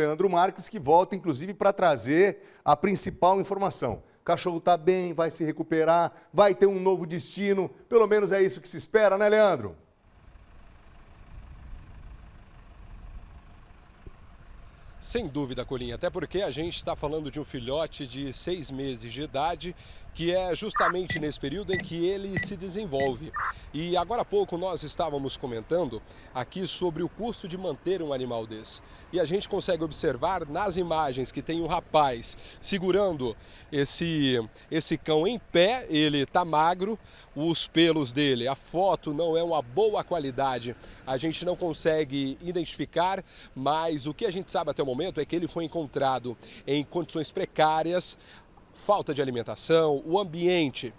Leandro Marques, que volta, inclusive, para trazer a principal informação. O cachorro está bem, vai se recuperar, vai ter um novo destino. Pelo menos é isso que se espera, né, Leandro? Sem dúvida, Colinha, até porque a gente está falando de um filhote de seis meses de idade que é justamente nesse período em que ele se desenvolve. E agora há pouco nós estávamos comentando aqui sobre o custo de manter um animal desse. E a gente consegue observar nas imagens que tem um rapaz segurando esse, esse cão em pé, ele está magro, os pelos dele, a foto não é uma boa qualidade, a gente não consegue identificar, mas o que a gente sabe até o momento é que ele foi encontrado em condições precárias, falta de alimentação, o ambiente,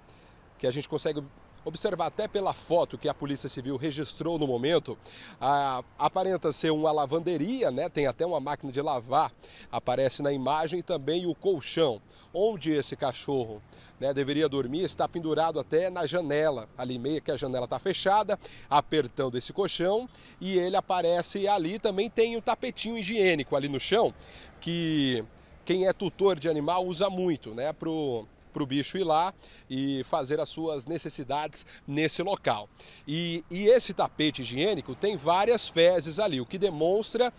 que a gente consegue observar até pela foto que a Polícia Civil registrou no momento, a, aparenta ser uma lavanderia, né? tem até uma máquina de lavar, aparece na imagem, e também o colchão, onde esse cachorro né, deveria dormir, está pendurado até na janela, ali meio que a janela está fechada, apertando esse colchão, e ele aparece ali, também tem um tapetinho higiênico ali no chão, que quem é tutor de animal usa muito, né? Pro, para o bicho ir lá e fazer as suas necessidades nesse local. E, e, esse tapete higiênico tem várias fezes ali, o que demonstra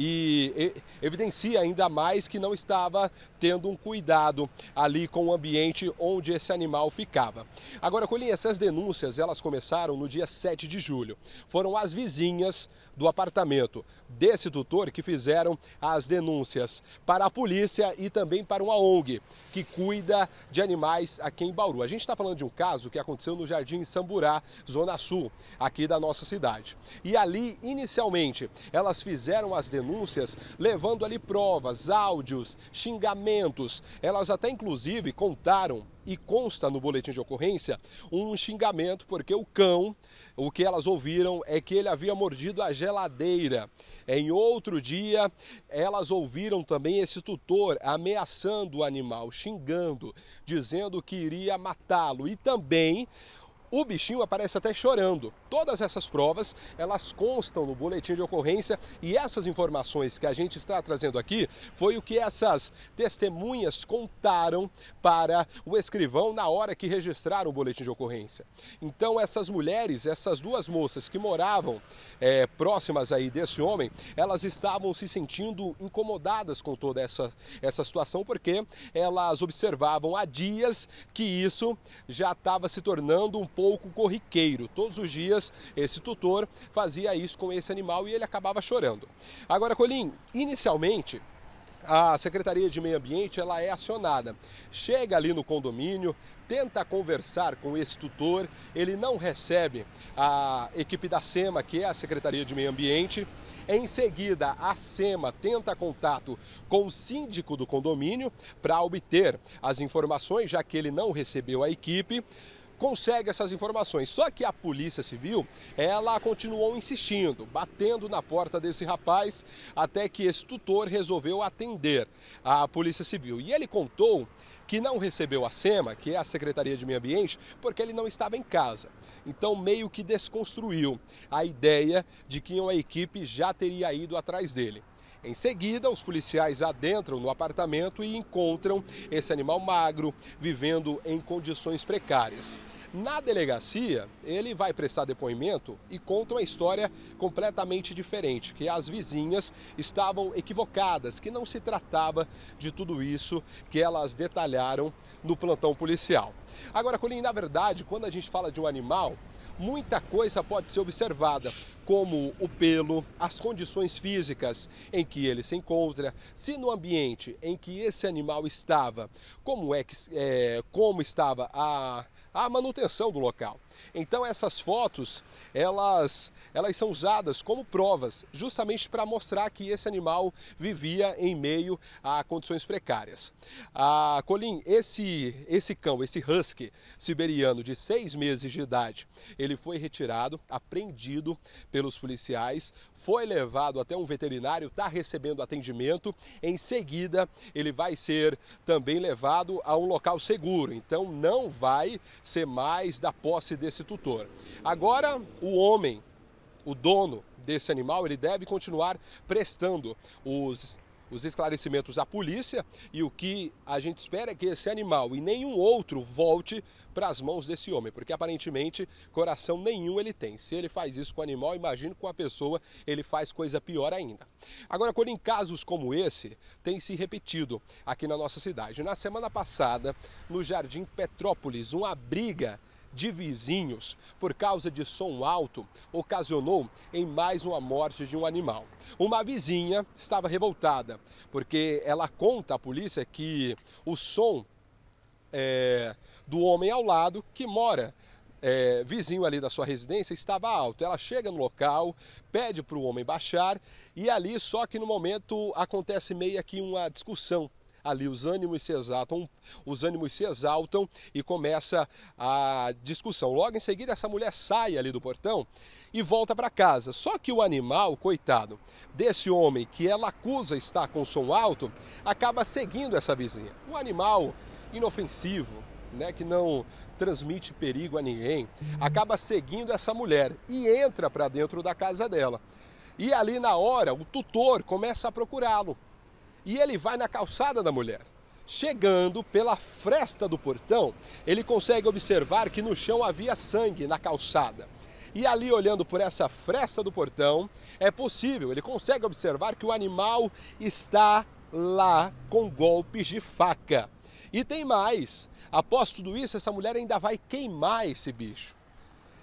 e evidencia ainda mais que não estava tendo um cuidado ali com o ambiente onde esse animal ficava. Agora, Colinha, essas denúncias elas começaram no dia 7 de julho. Foram as vizinhas do apartamento desse tutor que fizeram as denúncias para a polícia e também para uma ONG que cuida de animais aqui em Bauru. A gente está falando de um caso que aconteceu no Jardim Samburá, Zona Sul, aqui da nossa cidade. E ali, inicialmente, elas fizeram as denúncias denúncias, levando ali provas, áudios, xingamentos. Elas até inclusive contaram e consta no boletim de ocorrência um xingamento, porque o cão, o que elas ouviram é que ele havia mordido a geladeira. Em outro dia, elas ouviram também esse tutor ameaçando o animal, xingando, dizendo que iria matá-lo. E também o bichinho aparece até chorando. Todas essas provas, elas constam no boletim de ocorrência e essas informações que a gente está trazendo aqui foi o que essas testemunhas contaram para o escrivão na hora que registraram o boletim de ocorrência. Então essas mulheres, essas duas moças que moravam é, próximas aí desse homem, elas estavam se sentindo incomodadas com toda essa, essa situação porque elas observavam há dias que isso já estava se tornando um pouco corriqueiro. Todos os dias esse tutor fazia isso com esse animal e ele acabava chorando. Agora, Colim, inicialmente a Secretaria de Meio Ambiente ela é acionada. Chega ali no condomínio, tenta conversar com esse tutor, ele não recebe a equipe da SEMA, que é a Secretaria de Meio Ambiente. Em seguida, a SEMA tenta contato com o síndico do condomínio para obter as informações, já que ele não recebeu a equipe consegue essas informações. Só que a Polícia Civil, ela continuou insistindo, batendo na porta desse rapaz, até que esse tutor resolveu atender a Polícia Civil. E ele contou que não recebeu a SEMA, que é a Secretaria de Meio Ambiente, porque ele não estava em casa. Então, meio que desconstruiu a ideia de que uma equipe já teria ido atrás dele. Em seguida, os policiais adentram no apartamento e encontram esse animal magro vivendo em condições precárias. Na delegacia, ele vai prestar depoimento e conta uma história completamente diferente, que as vizinhas estavam equivocadas, que não se tratava de tudo isso que elas detalharam no plantão policial. Agora, Colin, na verdade, quando a gente fala de um animal, muita coisa pode ser observada, como o pelo, as condições físicas em que ele se encontra, se no ambiente em que esse animal estava, como é que é, como estava a, a manutenção do local. Então essas fotos, elas, elas são usadas como provas, justamente para mostrar que esse animal vivia em meio a condições precárias. Ah, Colin, esse, esse cão, esse husky siberiano de seis meses de idade, ele foi retirado, apreendido pelos policiais, foi levado até um veterinário, está recebendo atendimento. Em seguida, ele vai ser também levado a um local seguro. Então não vai ser mais da posse desse desse tutor. Agora, o homem, o dono desse animal, ele deve continuar prestando os os esclarecimentos à polícia e o que a gente espera é que esse animal e nenhum outro volte para as mãos desse homem, porque aparentemente coração nenhum ele tem. Se ele faz isso com o animal, imagino com a pessoa ele faz coisa pior ainda. Agora, quando em casos como esse tem se repetido aqui na nossa cidade. Na semana passada, no Jardim Petrópolis, uma briga de vizinhos por causa de som alto ocasionou em mais uma morte de um animal. Uma vizinha estava revoltada porque ela conta à polícia que o som é, do homem ao lado que mora é, vizinho ali da sua residência estava alto. Ela chega no local, pede para o homem baixar e ali só que no momento acontece meio que uma discussão ali os ânimos se exaltam, os ânimos se exaltam e começa a discussão. Logo em seguida essa mulher sai ali do portão e volta para casa. Só que o animal, coitado, desse homem que ela acusa estar com som alto, acaba seguindo essa vizinha. Um animal inofensivo, né, que não transmite perigo a ninguém, uhum. acaba seguindo essa mulher e entra para dentro da casa dela. E ali na hora, o tutor começa a procurá-lo e ele vai na calçada da mulher. Chegando pela fresta do portão, ele consegue observar que no chão havia sangue na calçada. E ali, olhando por essa fresta do portão, é possível, ele consegue observar que o animal está lá com golpes de faca. E tem mais: após tudo isso, essa mulher ainda vai queimar esse bicho.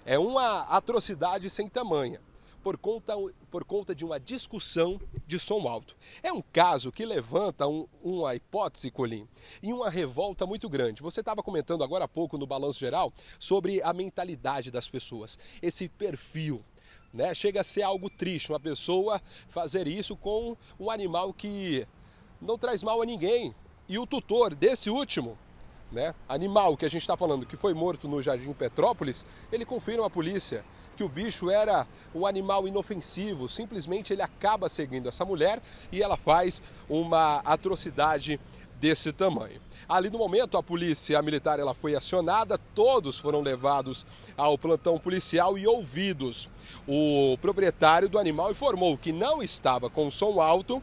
É uma atrocidade sem tamanha por conta, por conta de uma discussão de som alto. É um caso que levanta um, uma hipótese, Colim, e uma revolta muito grande. Você estava comentando agora há pouco no Balanço Geral sobre a mentalidade das pessoas, esse perfil né? Chega a ser algo triste uma pessoa fazer isso com um animal que não traz mal a ninguém. E o tutor desse último, né, animal que a gente está falando que foi morto no Jardim Petrópolis, ele confirma à polícia que o bicho era um animal inofensivo, simplesmente ele acaba seguindo essa mulher e ela faz uma atrocidade desse tamanho. Ali no momento, a polícia militar ela foi acionada, todos foram levados ao plantão policial e ouvidos. O proprietário do animal informou que não estava com som alto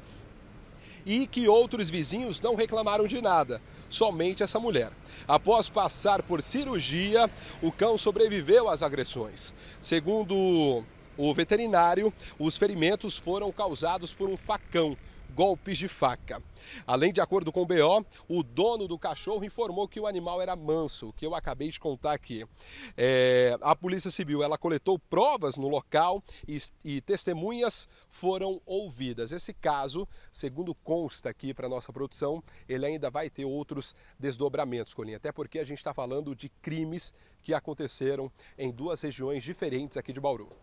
e que outros vizinhos não reclamaram de nada, somente essa mulher. Após passar por cirurgia, o cão sobreviveu às agressões. Segundo o veterinário, os ferimentos foram causados por um facão golpes de faca. Além de acordo com o BO, o dono do cachorro informou que o animal era manso, que eu acabei de contar aqui. É, a Polícia Civil ela coletou provas no local e, e testemunhas foram ouvidas. Esse caso, segundo consta aqui para nossa produção, ele ainda vai ter outros desdobramentos, Colinha, até porque a gente está falando de crimes que aconteceram em duas regiões diferentes aqui de Bauru.